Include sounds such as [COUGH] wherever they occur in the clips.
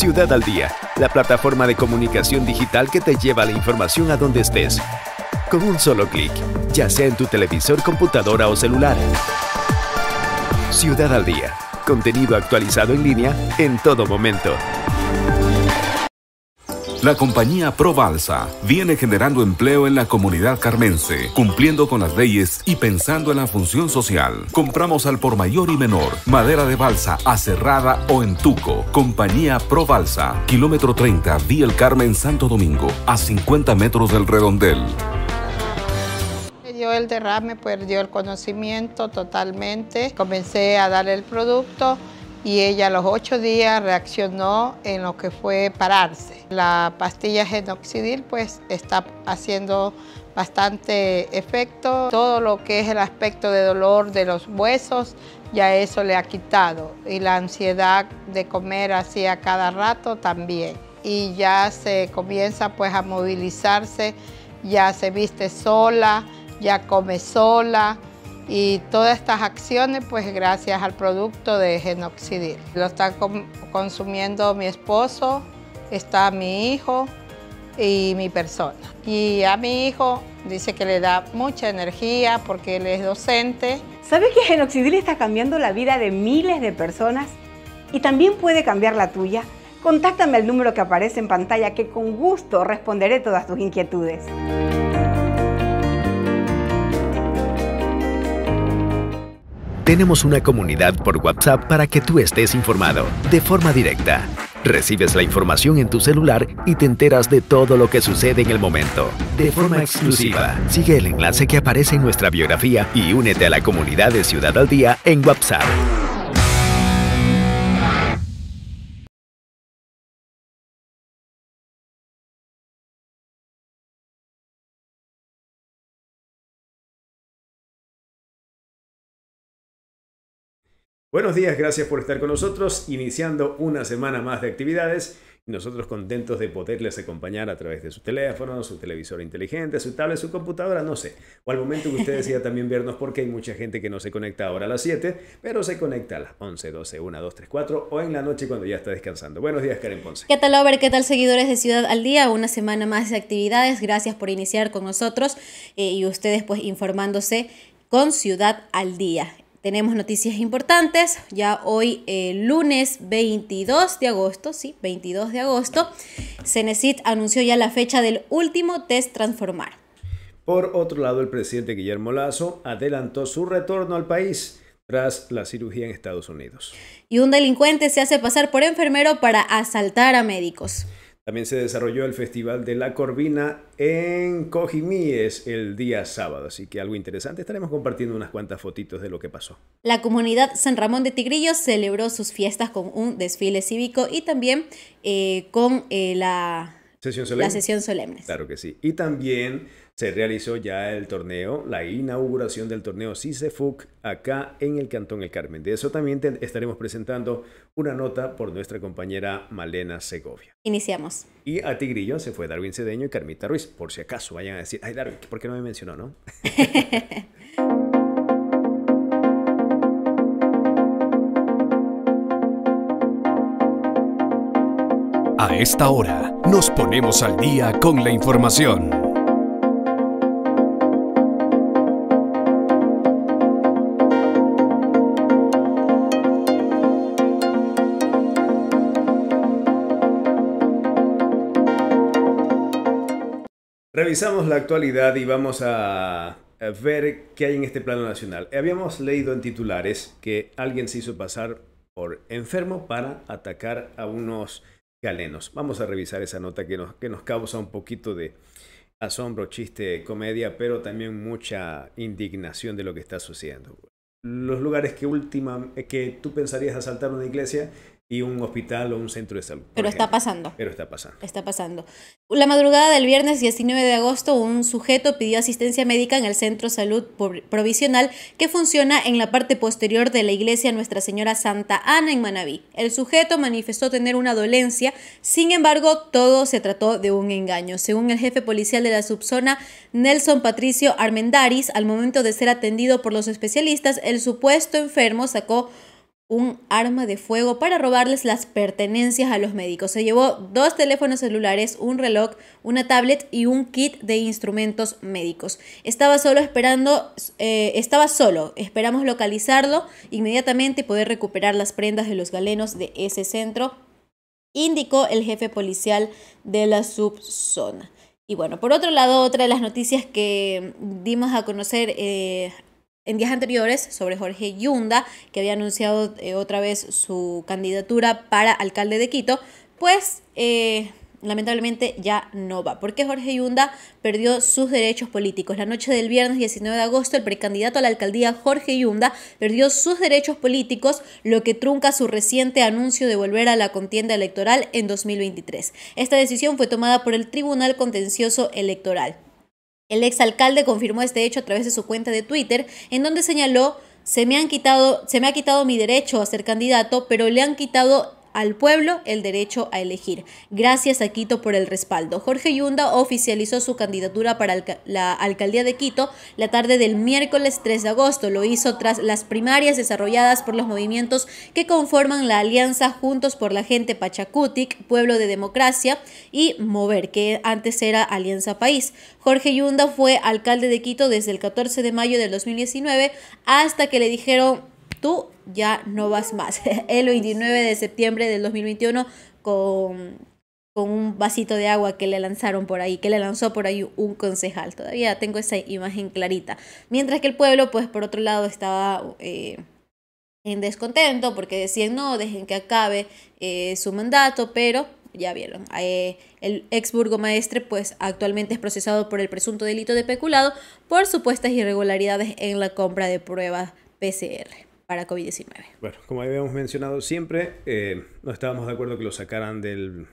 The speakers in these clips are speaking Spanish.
Ciudad al Día, la plataforma de comunicación digital que te lleva la información a donde estés. Con un solo clic, ya sea en tu televisor, computadora o celular. Ciudad al Día, contenido actualizado en línea en todo momento. La compañía ProBalsa viene generando empleo en la comunidad carmense, cumpliendo con las leyes y pensando en la función social. Compramos al por mayor y menor, madera de balsa, aserrada o en tuco. Compañía ProBalsa, kilómetro 30, Vía El Carmen, Santo Domingo, a 50 metros del redondel. Yo el derrame, perdió el conocimiento totalmente. Comencé a dar el producto y ella a los ocho días reaccionó en lo que fue pararse. La pastilla genoxidil pues está haciendo bastante efecto. Todo lo que es el aspecto de dolor de los huesos ya eso le ha quitado y la ansiedad de comer así a cada rato también. Y ya se comienza pues a movilizarse, ya se viste sola, ya come sola y todas estas acciones pues gracias al producto de Genoxidil. Lo está consumiendo mi esposo, está mi hijo y mi persona. Y a mi hijo dice que le da mucha energía porque él es docente. ¿Sabe que Genoxidil está cambiando la vida de miles de personas? Y también puede cambiar la tuya. Contáctame al número que aparece en pantalla que con gusto responderé todas tus inquietudes. Tenemos una comunidad por WhatsApp para que tú estés informado de forma directa. Recibes la información en tu celular y te enteras de todo lo que sucede en el momento, de forma exclusiva. Sigue el enlace que aparece en nuestra biografía y únete a la comunidad de Ciudad al Día en WhatsApp. Buenos días, gracias por estar con nosotros, iniciando una semana más de actividades nosotros contentos de poderles acompañar a través de su teléfono, su televisor inteligente, su tablet, su computadora, no sé, o al momento que ustedes ya también vernos porque hay mucha gente que no se conecta ahora a las 7, pero se conecta a las 11, 12, 1, 2, 3, 4 o en la noche cuando ya está descansando. Buenos días, Karen Ponce. ¿Qué tal, Over? ¿Qué tal, seguidores de Ciudad al Día? Una semana más de actividades, gracias por iniciar con nosotros eh, y ustedes pues informándose con Ciudad al Día tenemos noticias importantes. Ya hoy, el eh, lunes 22 de agosto, sí, 22 de agosto, Cenecit anunció ya la fecha del último test transformar. Por otro lado, el presidente Guillermo Lazo adelantó su retorno al país tras la cirugía en Estados Unidos. Y un delincuente se hace pasar por enfermero para asaltar a médicos. También se desarrolló el Festival de la Corvina en Cojimíes el día sábado, así que algo interesante. Estaremos compartiendo unas cuantas fotitos de lo que pasó. La comunidad San Ramón de Tigrillos celebró sus fiestas con un desfile cívico y también eh, con eh, la... Sesión La sesión solemne. Claro que sí. Y también se realizó ya el torneo, la inauguración del torneo CICEFUC acá en el Cantón El Carmen. De eso también estaremos presentando una nota por nuestra compañera Malena Segovia. Iniciamos. Y a Tigrillo se fue Darwin Cedeño y Carmita Ruiz, por si acaso vayan a decir, ay Darwin, ¿por qué no me mencionó, no? [LAUGHS] A esta hora nos ponemos al día con la información. Revisamos la actualidad y vamos a ver qué hay en este plano nacional. Habíamos leído en titulares que alguien se hizo pasar por enfermo para atacar a unos galenos. Vamos a revisar esa nota que nos, que nos causa un poquito de asombro, chiste, comedia, pero también mucha indignación de lo que está sucediendo. Los lugares que, última, que tú pensarías asaltar una iglesia y un hospital o un centro de salud. Pero está pasando. Pero está pasando. Está pasando. La madrugada del viernes 19 de agosto, un sujeto pidió asistencia médica en el centro de salud provisional que funciona en la parte posterior de la iglesia Nuestra Señora Santa Ana en Manabí. El sujeto manifestó tener una dolencia, sin embargo, todo se trató de un engaño. Según el jefe policial de la subzona, Nelson Patricio Armendaris, al momento de ser atendido por los especialistas, el supuesto enfermo sacó un arma de fuego para robarles las pertenencias a los médicos. Se llevó dos teléfonos celulares, un reloj, una tablet y un kit de instrumentos médicos. Estaba solo esperando, eh, estaba solo. Esperamos localizarlo inmediatamente y poder recuperar las prendas de los galenos de ese centro, indicó el jefe policial de la subzona. Y bueno, por otro lado, otra de las noticias que dimos a conocer eh, en días anteriores sobre Jorge Yunda, que había anunciado eh, otra vez su candidatura para alcalde de Quito, pues eh, lamentablemente ya no va, porque Jorge Yunda perdió sus derechos políticos. La noche del viernes 19 de agosto, el precandidato a la alcaldía Jorge Yunda perdió sus derechos políticos, lo que trunca su reciente anuncio de volver a la contienda electoral en 2023. Esta decisión fue tomada por el Tribunal Contencioso Electoral. El exalcalde confirmó este hecho a través de su cuenta de Twitter, en donde señaló se me, han quitado, se me ha quitado mi derecho a ser candidato, pero le han quitado al pueblo el derecho a elegir. Gracias a Quito por el respaldo. Jorge Yunda oficializó su candidatura para la alcaldía de Quito la tarde del miércoles 3 de agosto. Lo hizo tras las primarias desarrolladas por los movimientos que conforman la alianza Juntos por la Gente Pachacutic, Pueblo de Democracia y Mover, que antes era Alianza País. Jorge Yunda fue alcalde de Quito desde el 14 de mayo del 2019 hasta que le dijeron tú ya no vas más. [LAUGHS] El 29 de septiembre del 2021 con, un vasito de agua que le lanzaron por ahí, que le lanzó por ahí un concejal. Todavía tengo esa imagen clarita. Mientras que el pueblo, pues por otro lado, estaba... Eh, en descontento porque decían no, dejen que acabe eh, su mandato, pero ya vieron, eh, el ex maestre pues actualmente es procesado por el presunto delito de peculado por supuestas irregularidades en la compra de pruebas PCR para COVID-19. Bueno, como habíamos mencionado siempre, eh, no estábamos de acuerdo que lo sacaran del,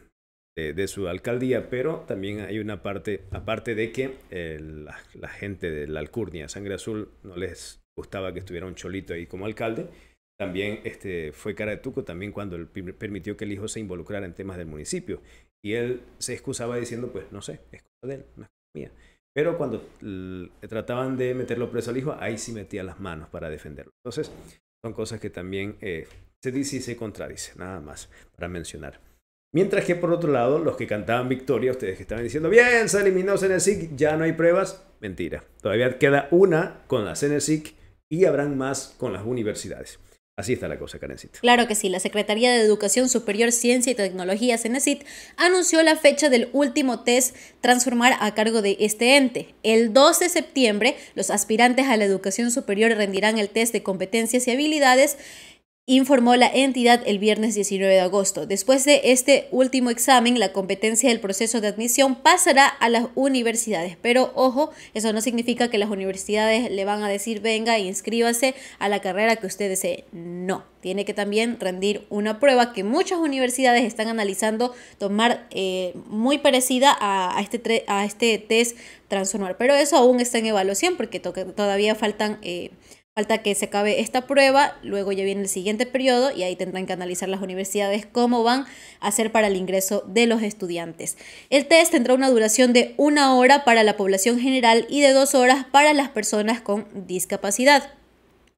de, su alcaldía, pero también hay una parte, aparte de que eh, la, gente de la Alcurnia, Sangre Azul, no les gustaba que estuviera un cholito ahí como alcalde, también este, fue cara de tuco también cuando permitió que el hijo se involucrara en temas del municipio. Y él se excusaba diciendo, pues no sé, es cosa de él, no es mía. Pero cuando trataban de meterlo preso al hijo, ahí sí metía las manos para defenderlo. Entonces, son cosas que también eh, se dice y se contradice, nada más para mencionar. Mientras que por otro lado, los que cantaban victoria, ustedes que estaban diciendo, bien, se eliminó CNSIC, ya no hay pruebas, mentira. Todavía queda una con la CNSIC y habrán más con las universidades. Así está la cosa, Karencita. Claro que sí, la Secretaría de Educación Superior, Ciencia y Tecnología, CENESIT, anunció la fecha del último test transformar a cargo de este ente. El 12 de septiembre, los aspirantes a la educación superior rendirán el test de competencias y habilidades informó la entidad el viernes 19 de agosto. Después de este último examen, la competencia del proceso de admisión pasará a las universidades. Pero ojo, eso no significa que las universidades le van a decir venga, inscríbase a la carrera que usted desee. No, tiene que también rendir una prueba que muchas universidades están analizando tomar eh, muy parecida a, este, a este test transformar. Pero eso aún está en evaluación porque todavía faltan... Eh, Falta que se acabe esta prueba, luego ya viene el siguiente periodo y ahí tendrán que analizar las universidades cómo van a hacer para el ingreso de los estudiantes. El test tendrá una duración de una hora para la población general y de dos horas para las personas con discapacidad.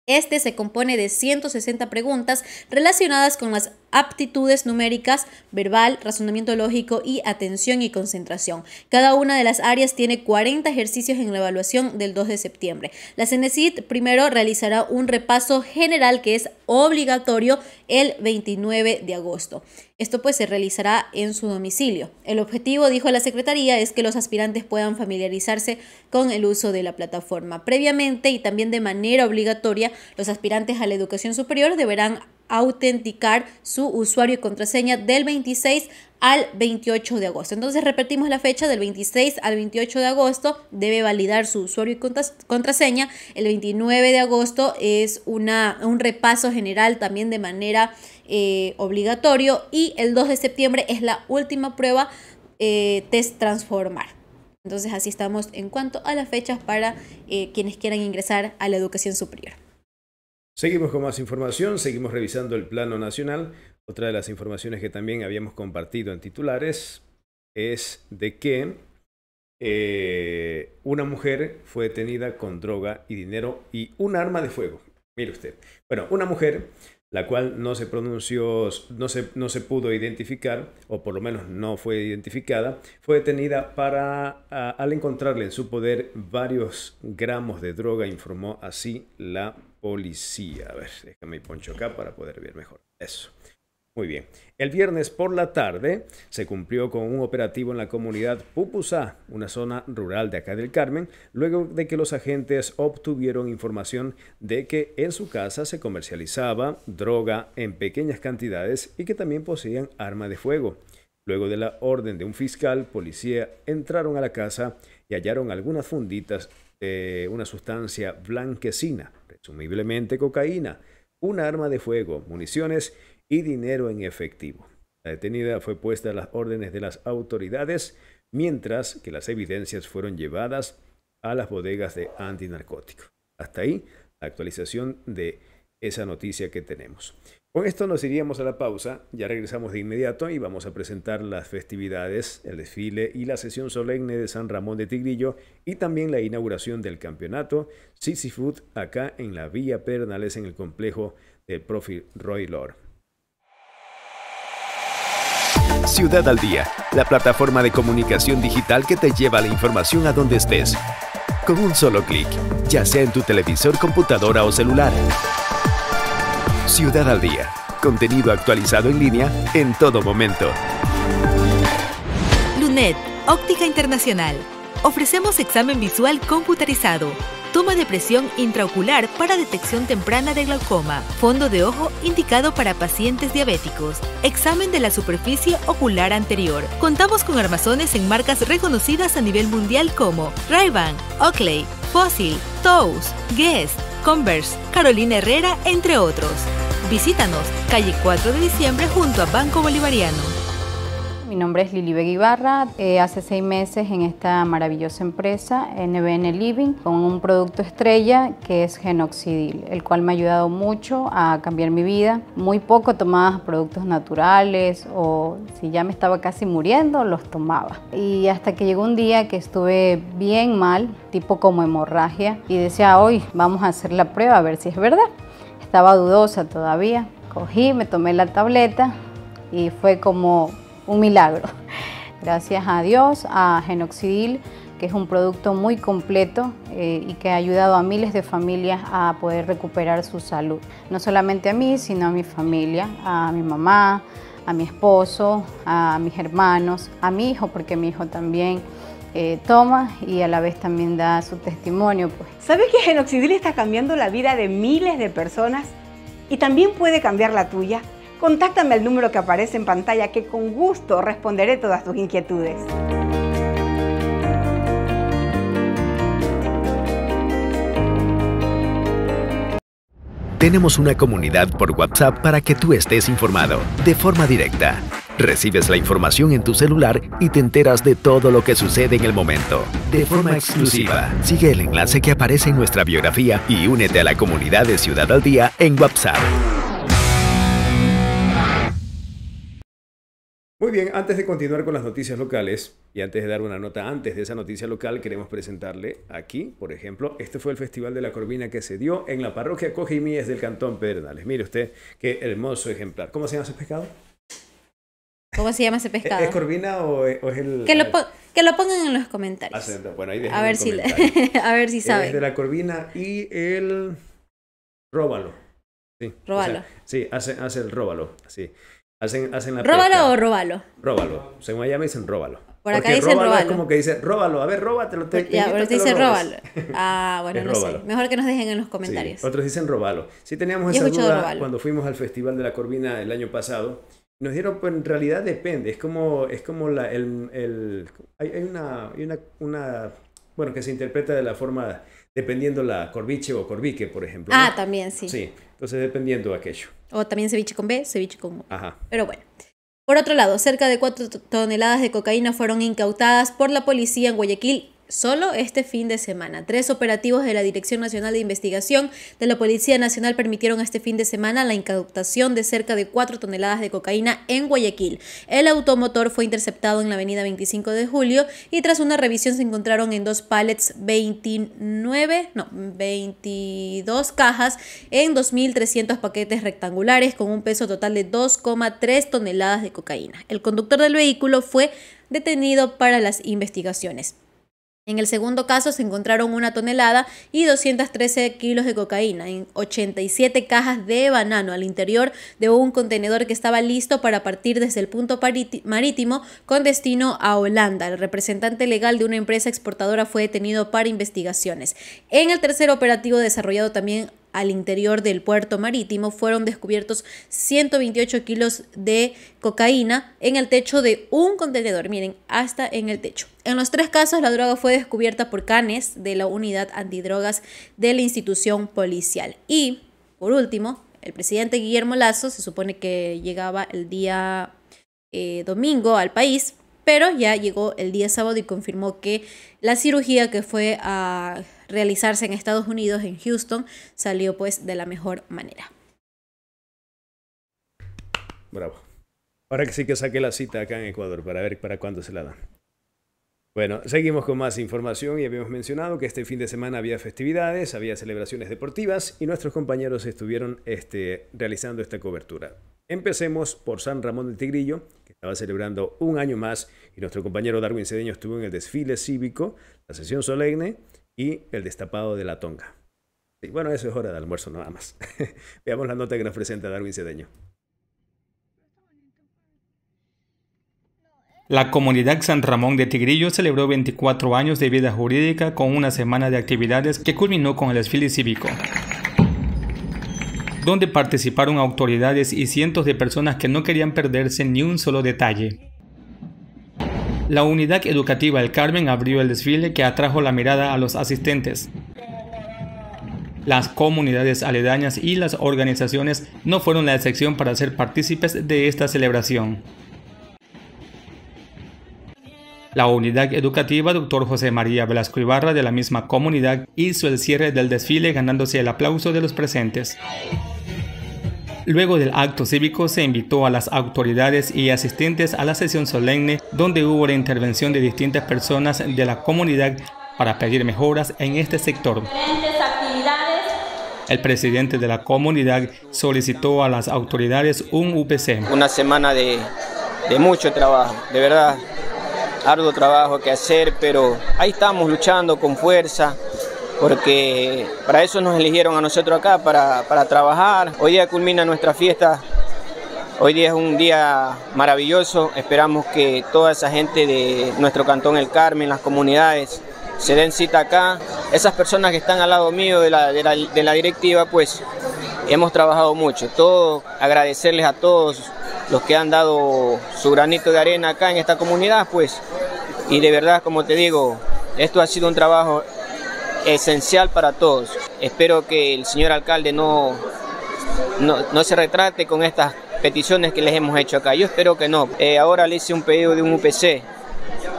Este se compone de 160 preguntas relacionadas con las aptitudes numéricas, verbal, razonamiento lógico y atención y concentración. Cada una de las áreas tiene 40 ejercicios en la evaluación del 2 de septiembre. La CENESID primero realizará un repaso general que es obligatorio el 29 de agosto. Esto pues se realizará en su domicilio. El objetivo, dijo la Secretaría, es que los aspirantes puedan familiarizarse con el uso de la plataforma. Previamente y también de manera obligatoria, los aspirantes a la educación superior deberán autenticar su usuario y contraseña del 26 al 28 de agosto. Entonces repetimos la fecha del 26 al 28 de agosto, debe validar su usuario y contraseña. El 29 de agosto es una, un repaso general también de manera eh, obligatorio y el 2 de septiembre es la última prueba eh, test transformar. Entonces así estamos en cuanto a las fechas para eh, quienes quieran ingresar a la educación superior. Seguimos con más información, seguimos revisando el plano nacional. Otra de las informaciones que también habíamos compartido en titulares es de que eh, una mujer fue detenida con droga y dinero y un arma de fuego. Mire usted. Bueno, una mujer, la cual no se pronunció, no se, no se pudo identificar, o por lo menos no fue identificada, fue detenida para, al encontrarle en su poder varios gramos de droga, informó así la policía. A ver, déjame poncho acá para poder ver mejor. Eso. Muy bien. El viernes por la tarde se cumplió con un operativo en la comunidad Pupusa, una zona rural de acá del Carmen, luego de que los agentes obtuvieron información de que en su casa se comercializaba droga en pequeñas cantidades y que también poseían arma de fuego. Luego de la orden de un fiscal, policía entraron a la casa y hallaron algunas funditas de una sustancia blanquecina presumiblemente cocaína, un arma de fuego, municiones y dinero en efectivo. La detenida fue puesta a las órdenes de las autoridades, mientras que las evidencias fueron llevadas a las bodegas de antinarcóticos. Hasta ahí la actualización de esa noticia que tenemos. Con esto nos iríamos a la pausa, ya regresamos de inmediato y vamos a presentar las festividades, el desfile y la sesión solemne de San Ramón de Tigrillo y también la inauguración del campeonato Sisi Food acá en la Vía Pernales en el complejo del Profil Roy Lor. Ciudad al Día, la plataforma de comunicación digital que te lleva la información a donde estés. Con un solo clic, ya sea en tu televisor, computadora o celular. Ciudad al Día. Contenido actualizado en línea en todo momento. Lunet, Óptica Internacional. Ofrecemos examen visual computarizado, toma de presión intraocular para detección temprana de glaucoma, fondo de ojo indicado para pacientes diabéticos, examen de la superficie ocular anterior. Contamos con armazones en marcas reconocidas a nivel mundial como ray Oakley, Fossil, Toast, Guest. Converse, Carolina Herrera, entre otros. Visítanos, calle 4 de diciembre junto a Banco Bolivariano. Mi nombre es Lili Ibarra. Eh, hace seis meses en esta maravillosa empresa, NBN Living, con un producto estrella que es Genoxidil, el cual me ha ayudado mucho a cambiar mi vida. Muy poco tomaba productos naturales o si ya me estaba casi muriendo, los tomaba. Y hasta que llegó un día que estuve bien mal, tipo como hemorragia, y decía, hoy vamos a hacer la prueba a ver si es verdad. Estaba dudosa todavía. Cogí, me tomé la tableta y fue como un milagro. Gracias a Dios, a Genoxidil, que es un producto muy completo eh, y que ha ayudado a miles de familias a poder recuperar su salud. No solamente a mí, sino a mi familia, a mi mamá, a mi esposo, a mis hermanos, a mi hijo, porque mi hijo también eh, toma y a la vez también da su testimonio. Pues. ¿Sabes que Genoxidil está cambiando la vida de miles de personas y también puede cambiar la tuya? contáctame al número que aparece en pantalla que con gusto responderé todas tus inquietudes. Tenemos una comunidad por WhatsApp para que tú estés informado de forma directa. Recibes la información en tu celular y te enteras de todo lo que sucede en el momento. De forma exclusiva, sigue el enlace que aparece en nuestra biografía y únete a la comunidad de Ciudad al Día en WhatsApp. Muy bien, antes de continuar con las noticias locales y antes de dar una nota antes de esa noticia local, queremos presentarle aquí, por ejemplo, este fue el Festival de la Corvina que se dio en la parroquia Cojimíes del Cantón Pedernales. Mire usted, qué hermoso ejemplar. ¿Cómo se llama ese pescado? ¿Cómo se llama ese pescado? ¿Es corvina o es, el...? Que lo, pongan en los comentarios. Ah, bueno, ahí [LAUGHS] a ver, si a ver si saben. de la corvina y el róbalo. Sí, róbalo. sí, hace, hace el róbalo, sí. Hacen, hacen la ¿Róbalo o róbalo? Róbalo. Según allá me dicen róbalo. Por acá Porque dicen róbalo. Es como que dice róbalo, a ver, róbalo. Te, ya, pero te dice róbalo. Ah, [LAUGHS] bueno, no sé. Mejor que nos dejen en los comentarios. Otros dicen róbalo. Sí teníamos esa duda cuando fuimos al Festival de la Corvina el año pasado. Nos dieron, pues en realidad depende. Es como, es como la, el, el hay, hay, una, hay una, una, bueno, que se interpreta de la forma dependiendo la corviche o corvique, por ejemplo. Ah, también, sí. Sí, entonces dependiendo de aquello. O también ceviche con B, ceviche con... Ajá. Pero bueno. Por otro lado, cerca de 4 toneladas de cocaína fueron incautadas por la policía en Guayaquil Solo este fin de semana. Tres operativos de la Dirección Nacional de Investigación de la Policía Nacional permitieron este fin de semana la incautación de cerca de 4 toneladas de cocaína en Guayaquil. El automotor fue interceptado en la avenida 25 de julio y tras una revisión se encontraron en dos pallets 29, no, 22 cajas en 2.300 paquetes rectangulares con un peso total de 2,3 toneladas de cocaína. El conductor del vehículo fue detenido para las investigaciones. En el segundo caso se encontraron una tonelada y 213 kilos de cocaína en 87 cajas de banano al interior de un contenedor que estaba listo para partir desde el punto marítimo con destino a Holanda. El representante legal de una empresa exportadora fue detenido para investigaciones. En el tercer operativo desarrollado también al interior del puerto marítimo fueron descubiertos 128 kilos de cocaína en el techo de un contenedor, miren, hasta en el techo. En los tres casos la droga fue descubierta por canes de la unidad antidrogas de la institución policial. Y, por último, el presidente Guillermo Lazo se supone que llegaba el día eh, domingo al país, pero ya llegó el día sábado y confirmó que la cirugía que fue a realizarse en Estados Unidos, en Houston, salió pues de la mejor manera. Bravo. Ahora que sí que saqué la cita acá en Ecuador para ver para cuándo se la dan. Bueno, seguimos con más información y habíamos mencionado que este fin de semana había festividades, había celebraciones deportivas y nuestros compañeros estuvieron este, realizando esta cobertura. Empecemos por San Ramón del Tigrillo, que estaba celebrando un año más y nuestro compañero Darwin Cedeño estuvo en el desfile cívico, la sesión solemne, y el destapado de la tonga. y bueno, eso es hora de almuerzo nada más. [LAUGHS] Veamos la nota que nos presenta Darwin Cedeño. La comunidad San Ramón de Tigrillo celebró 24 años de vida jurídica con una semana de actividades que culminó con el desfile cívico donde participaron autoridades y cientos de personas que no querían perderse ni un solo detalle. La unidad educativa El Carmen abrió el desfile que atrajo la mirada a los asistentes. Las comunidades aledañas y las organizaciones no fueron la excepción para ser partícipes de esta celebración. La unidad educativa Dr. José María Velasco Ibarra de la misma comunidad hizo el cierre del desfile ganándose el aplauso de los presentes. Luego del acto cívico se invitó a las autoridades y asistentes a la sesión solemne donde hubo la intervención de distintas personas de la comunidad para pedir mejoras en este sector. El presidente de la comunidad solicitó a las autoridades un UPC. Una semana de, mucho trabajo, de verdad, arduo trabajo que hacer, pero ahí estamos luchando con fuerza porque para eso nos eligieron a nosotros acá, para, trabajar. Hoy día culmina nuestra fiesta Hoy día es un día maravilloso, esperamos que toda esa gente de nuestro cantón El Carmen, las comunidades, se den cita acá. Esas personas que están al lado mío de la, de la, directiva, pues hemos trabajado mucho. Todo, agradecerles a todos los que han dado su granito de arena acá en esta comunidad, pues. Y de verdad, como te digo, esto ha sido un trabajo esencial para todos. Espero que el señor alcalde no, no, se retrate con estas peticiones que les hemos hecho acá. Yo espero que no. Eh, ahora le hice un pedido de un UPC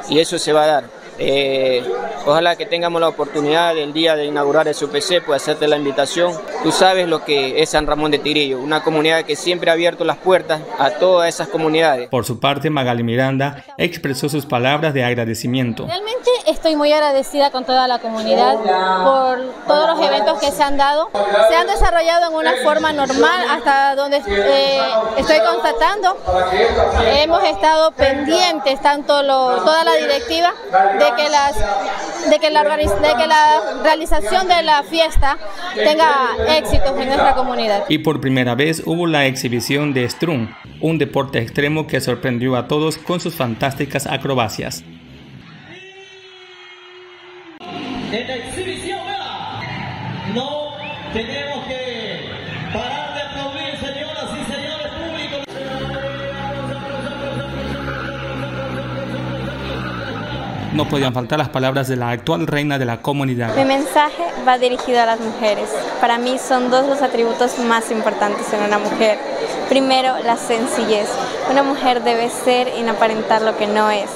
y eso se va a dar. Eh, ojalá que tengamos la oportunidad el día de inaugurar el SUPC, pues hacerte la invitación. Tú sabes lo que es San Ramón de Tirillo, una comunidad que siempre ha abierto las puertas a todas esas comunidades. Por su parte, Magali Miranda expresó sus palabras de agradecimiento. Realmente estoy muy agradecida con toda la comunidad por todos los eventos que se han dado. Se han desarrollado en una forma normal hasta donde eh, estoy constatando. Hemos estado pendientes, tanto toda la directiva, de de que la de que la realización de la fiesta tenga éxito en nuestra comunidad. Y por primera vez hubo la exhibición de Strum, un deporte extremo que sorprendió a todos con sus fantásticas acrobacias. no podían faltar las palabras de la actual reina de la comunidad. Mi mensaje va dirigido a las mujeres. Para mí son dos los atributos más importantes en una mujer. Primero, la sencillez. Una mujer debe ser y aparentar lo que no es.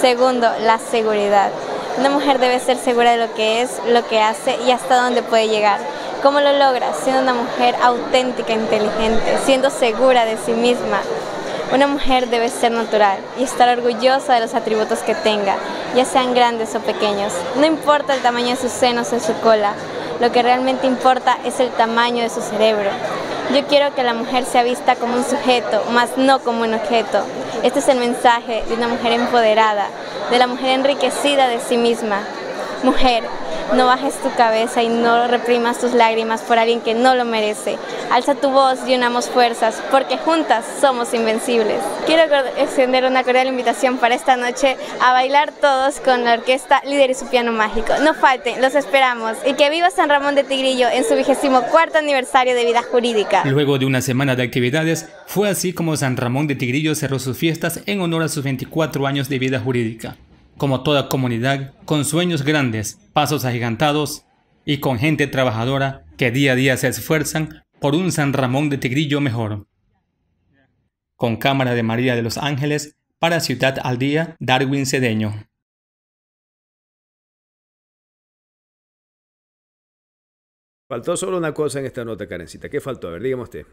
Segundo, la seguridad. Una mujer debe ser segura de lo que es, lo que hace y hasta dónde puede llegar. ¿Cómo lo logra? Siendo una mujer auténtica, e inteligente, siendo segura de sí misma. Una mujer debe ser natural y estar orgullosa de los atributos que tenga, ya sean grandes o pequeños. No importa el tamaño de sus senos o su cola, lo que realmente importa es el tamaño de su cerebro. Yo quiero que la mujer sea vista como un sujeto, más no como un objeto. Este es el mensaje de una mujer empoderada, de la mujer enriquecida de sí misma, Mujer, no bajes tu cabeza y no reprimas tus lágrimas por alguien que no lo merece. Alza tu voz y unamos fuerzas, porque juntas somos invencibles. Quiero extender una cordial invitación para esta noche a bailar todos con la orquesta Líder y su piano mágico. No falten, los esperamos. Y que viva San Ramón de Tigrillo en su vigésimo cuarto aniversario de vida jurídica. Luego de una semana de actividades, fue así como San Ramón de Tigrillo cerró sus fiestas en honor a sus 24 años de vida jurídica como toda comunidad, con sueños grandes, pasos agigantados y con gente trabajadora que día a día se esfuerzan por un San Ramón de Tigrillo mejor. Con cámara de María de los Ángeles para Ciudad al Día, Darwin Cedeño. Faltó solo una cosa en esta nota, Karencita. ¿Qué faltó? A ver, dígame usted.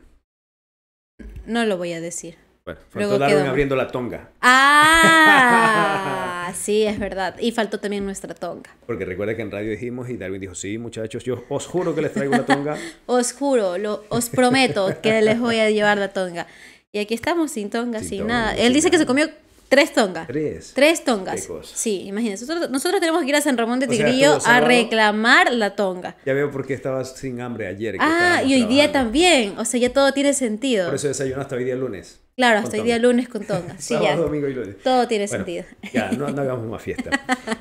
No lo voy a decir. Bueno, faltó Darwin abriendo la tonga. Ah, [LAUGHS] sí, es verdad. Y faltó también nuestra tonga. Porque recuerda que en radio dijimos y Darwin dijo, sí, muchachos, yo os juro que les traigo una tonga. [LAUGHS] os juro, lo, os prometo que les voy a llevar la tonga. Y aquí estamos sin tonga, sin, nada. Él dice que se comió Tres tongas. Tres. Tres tongas. Sí, imagínense. Nosotros, tenemos que ir a San Ramón de Tigrillo a reclamar la tonga. Ya veo por qué estabas sin hambre ayer. ah, y hoy día también. O sea, ya todo tiene sentido. Por eso desayuno hasta hoy día lunes. Claro, hasta hoy día lunes con tonga. [LAUGHS] Sí, domingo y lunes. Todo tiene sentido. Ya, no, hagamos más fiesta.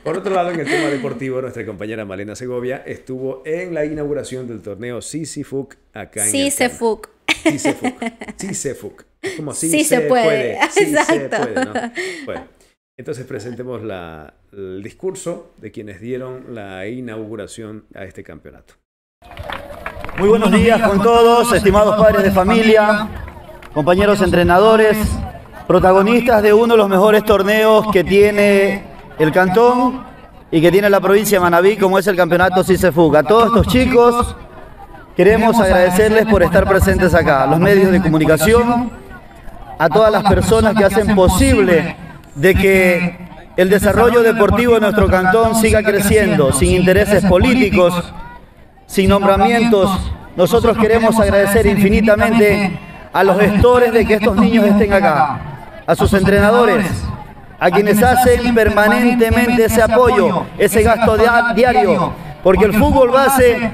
Por otro lado, en el tema deportivo, nuestra compañera Malena Segovia estuvo en la inauguración del torneo Sisifuk acá en. Sisifuk. Sisifuk. Sisifuk. Como así? se, puede. [LAUGHS] Exacto. Bueno, entonces presentemos el discurso de quienes dieron la inauguración a este campeonato. Muy buenos días con todos, estimados padres de familia, compañeros entrenadores, protagonistas de uno de los mejores torneos que tiene el cantón y que tiene la provincia de Manabí, como es el campeonato se A todos estos chicos queremos agradecerles por estar presentes acá, los medios de comunicación a todas las personas que hacen posible de que el desarrollo deportivo de nuestro cantón siga creciendo, sin intereses políticos, sin nombramientos. Nosotros queremos agradecer infinitamente a los gestores de que estos niños estén acá, a sus entrenadores, a quienes hacen permanentemente ese apoyo, ese gasto diario, porque el fútbol base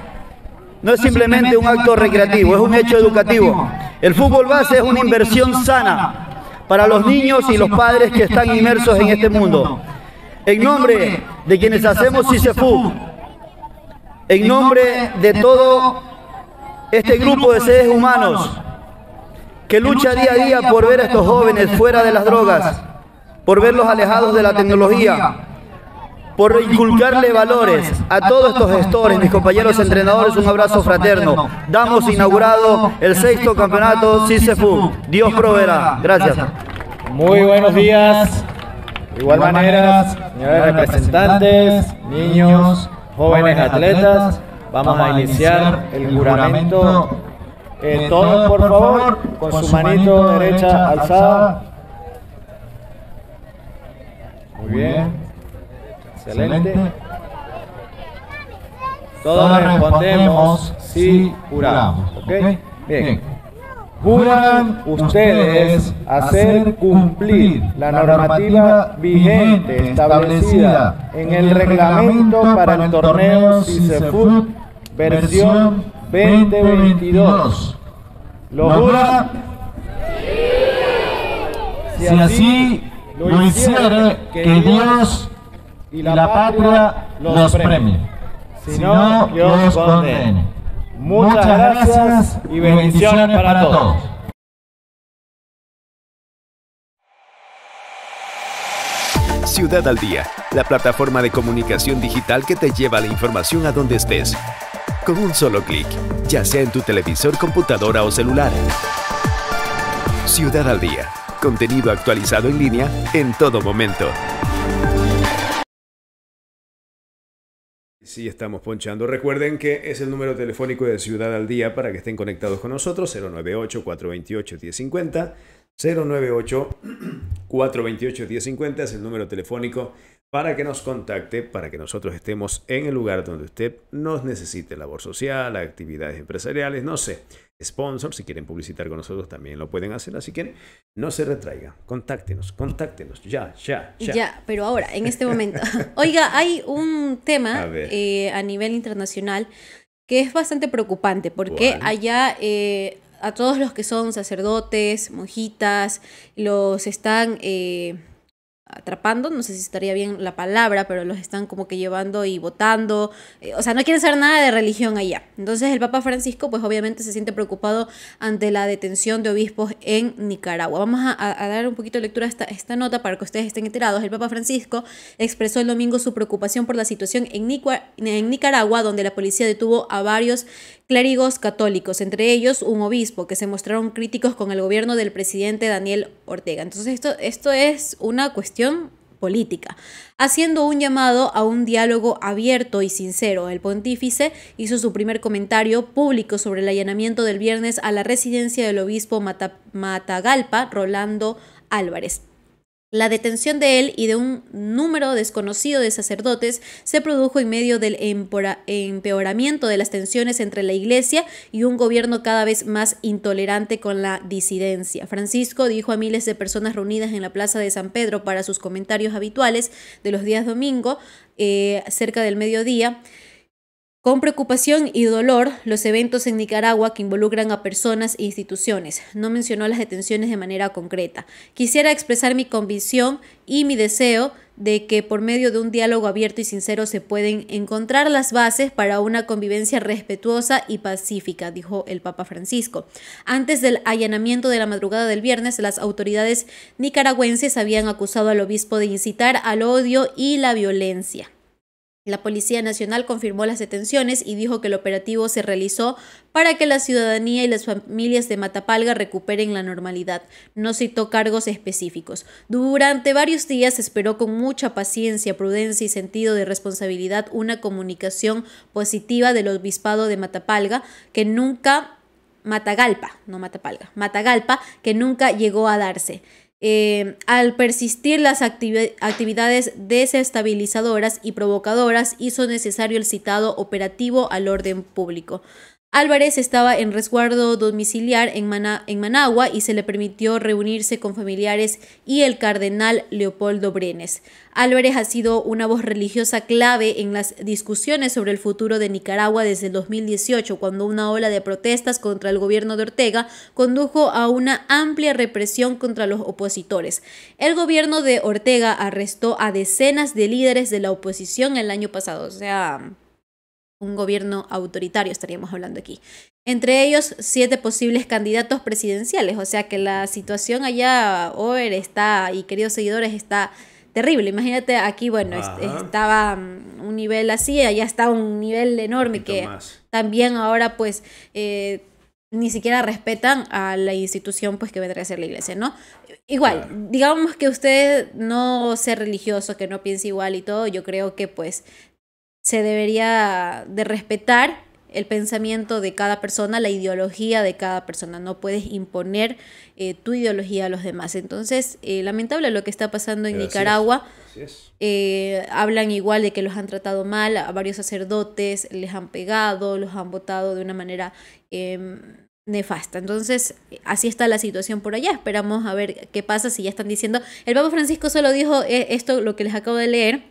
no es simplemente un acto recreativo, es un hecho educativo. El fútbol base es una inversión sana para los niños y los padres que están inmersos en este, este mundo. En nombre de quienes hacemos CICEFU, en nombre de todo este, este grupo de seres humanos que lucha día a día por ver a estos jóvenes fuera de las drogas, por verlos alejados de la tecnología, por inculcarle valores a todos estos gestores, mis compañeros entrenadores, un abrazo fraterno. Damos inaugurado el sexto campeonato CICEFU. Dios proveerá. Gracias. Muy buenos días. igual manera, señores representantes, niños, jóvenes atletas, vamos a iniciar el juramento. todos, por favor, con su manito derecha alzada. Muy bien. Excelente. Todos respondemos si juramos. Bien. Juran ustedes hacer cumplir la normativa vigente establecida en el reglamento para el torneo CICEFUT versión 2022. ¿Lo juran? Si así lo hiciera que Dios y la, patria los premie. Si no, los condene. Muchas gracias y bendiciones para todos. Ciudad al Día, la plataforma de comunicación digital que te lleva la información a donde estés. Con un solo clic, ya sea en tu televisor, computadora o celular. Ciudad al Día, contenido actualizado en línea en todo momento. Sí, estamos ponchando. Recuerden que es el número telefónico de Ciudad al Día para que estén conectados con nosotros, 098-428-1050. 098-428-1050 es el número telefónico para que nos contacte, para que nosotros estemos en el lugar donde usted nos necesite, labor social, actividades empresariales, no sé sponsor. Si quieren publicitar con nosotros también lo pueden hacer. Así que no se retraigan. Contáctenos, contáctenos. Ya, ya, ya. Ya, pero ahora, en este momento. [LAUGHS] Oiga, hay un tema eh, a, nivel internacional que es bastante preocupante porque allá... Eh, a todos los que son sacerdotes, monjitas, los están eh, atrapando, no sé si estaría bien la palabra, pero los están como que llevando y votando, eh, o sea, no quieren saber nada de religión allá. Entonces el Papa Francisco pues obviamente se siente preocupado ante la detención de obispos en Nicaragua. Vamos a, dar un poquito de lectura a esta, esta nota para que ustedes estén enterados. El Papa Francisco expresó el domingo su preocupación por la situación en, en Nicaragua donde la policía detuvo a varios clérigos católicos, entre ellos un obispo, que se mostraron críticos con el gobierno del presidente Daniel Ortega. Entonces esto, esto es una cuestión política, haciendo un llamado a un diálogo abierto y sincero. El pontífice hizo su primer comentario público sobre el allanamiento del viernes a la residencia del obispo Matagalpa, Rolando Álvarez. La detención de él y de un número desconocido de sacerdotes se produjo en medio del empeoramiento de las tensiones entre la Iglesia y un gobierno cada vez más intolerante con la disidencia. Francisco dijo a miles de personas reunidas en la Plaza de San Pedro para sus comentarios habituales de los días domingo, eh, cerca del mediodía, con preocupación y dolor, los eventos en Nicaragua que involucran a personas e instituciones. No mencionó las detenciones de manera concreta. Quisiera expresar mi convicción y mi deseo de que por medio de un diálogo abierto y sincero se pueden encontrar las bases para una convivencia respetuosa y pacífica, dijo el Papa Francisco. Antes del allanamiento de la madrugada del viernes, las autoridades nicaragüenses habían acusado al obispo de incitar al odio y la violencia. La Policía Nacional confirmó las detenciones y dijo que el operativo se realizó para que la ciudadanía y las familias de Matapalga recuperen la normalidad. No citó cargos específicos. Durante varios días esperó con mucha paciencia, prudencia y sentido de responsabilidad una comunicación positiva del obispado de Matapalga que nunca Matagalpa, no Matapalga, Matagalpa, que nunca llegó a darse. Eh, al persistir las actividades desestabilizadoras y provocadoras, hizo necesario el citado operativo al orden público. Álvarez estaba en resguardo domiciliar en, Managua y se le permitió reunirse con familiares y el cardenal Leopoldo Brenes. Álvarez ha sido una voz religiosa clave en las discusiones sobre el futuro de Nicaragua desde el 2018, cuando una ola de protestas contra el gobierno de Ortega condujo a una amplia represión contra los opositores. El gobierno de Ortega arrestó a decenas de líderes de la oposición el año pasado, o sea, un gobierno autoritario, estaríamos hablando aquí. Entre ellos, siete posibles candidatos presidenciales, o sea que la situación allá, Over, está, y queridos seguidores, está terrible. Imagínate, aquí, bueno, estaba mm, un nivel así, allá está un nivel enorme que también ahora, pues, eh, ni siquiera respetan a la institución, pues, que vendría a ser la iglesia, ¿no? Igual, digamos que usted no sea religioso, que no piense igual y todo, yo creo que, pues, se debería de respetar el pensamiento de cada persona, la ideología de cada persona. No puedes imponer eh, tu ideología a los demás. Entonces, eh, lamentable lo que está pasando en Nicaragua. Eh, hablan igual de que los han tratado mal, a varios sacerdotes les han pegado, los han votado de una manera em, nefasta. Entonces, así está la situación por allá. Esperamos a ver qué pasa si ya están diciendo. El Papa Francisco solo dijo esto, lo que les acabo de leer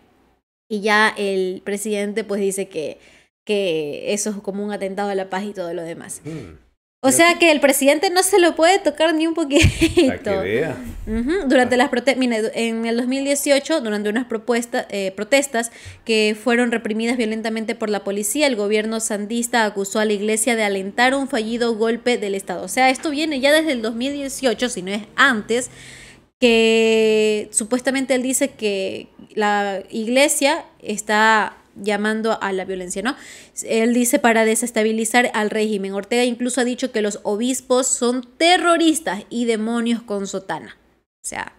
y ya el presidente pues dice que, que eso es como un atentado a la paz y todo lo demás. Hmm. O sea que el presidente no se lo puede tocar ni un poquito. Durante las protestas, en el 2018, durante unas propuestas, eh, protestas que fueron reprimidas violentamente por la policía, el gobierno sandista acusó a la iglesia de alentar un fallido golpe del Estado. O sea, esto viene ya desde el 2018, si no es antes, que supuestamente él dice que la iglesia está llamando a la violencia, ¿no? Él dice para desestabilizar al régimen. Ortega incluso ha dicho que los obispos son terroristas y demonios con sotana. O sea,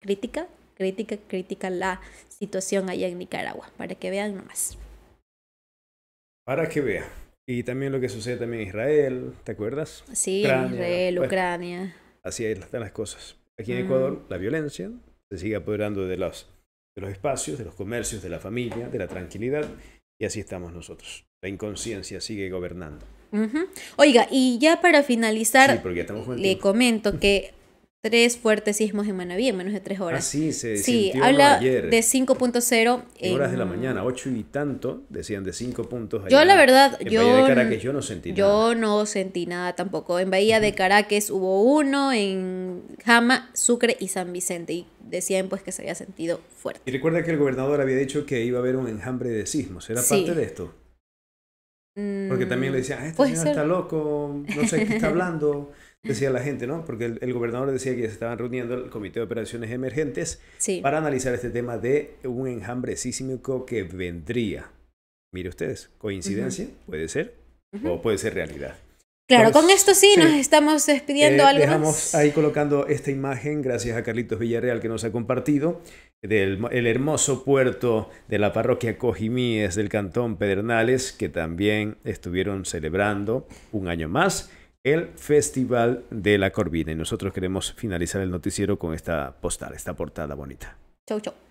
crítica, crítica, crítica la situación allá en Nicaragua, para que vean nomás. Para que vean. Y también lo que sucede también en Israel, ¿te acuerdas? Sí, Israel, pues. Ucrania. así están las cosas aquí en mm. Ecuador, la violencia se sigue apoderando de los, de los espacios, de los comercios, de la familia, de la tranquilidad, y así estamos nosotros. La inconsciencia sigue gobernando. Oiga, y ya para finalizar, le comento que [LAUGHS] tres fuertes sismos en Manaví en menos de tres horas. sí, se sí, habla de 5.0 horas de la mañana, ocho y tanto, decían de cinco puntos. yo la verdad, yo, yo no sentí nada. tampoco. En Bahía de Caracas hubo uno, en Jama, Sucre y San Vicente. Y decían pues que se había sentido fuerte. Y recuerda que el gobernador había dicho que iba a haber un enjambre de sismos. ¿Era parte de esto? Porque también le mm, decían, ah, este señor está loco, no sé qué está [LAUGHS] hablando, decía la gente, ¿no? Porque el, gobernador decía que se estaban reuniendo el Comité de Operaciones Emergentes para analizar este tema de un enjambre sísmico que vendría. Mire ustedes, coincidencia, puede ser, o puede ser realidad. Claro, con esto sí, nos estamos despidiendo eh, algo Dejamos ahí colocando esta imagen, gracias a Carlitos Villarreal que nos ha compartido, del el hermoso puerto de la parroquia Cojimíes del Cantón Pedernales, que también estuvieron celebrando un año más el Festival de la Corvina. Y nosotros queremos finalizar el noticiero con esta postal, esta portada bonita. Chau, chau.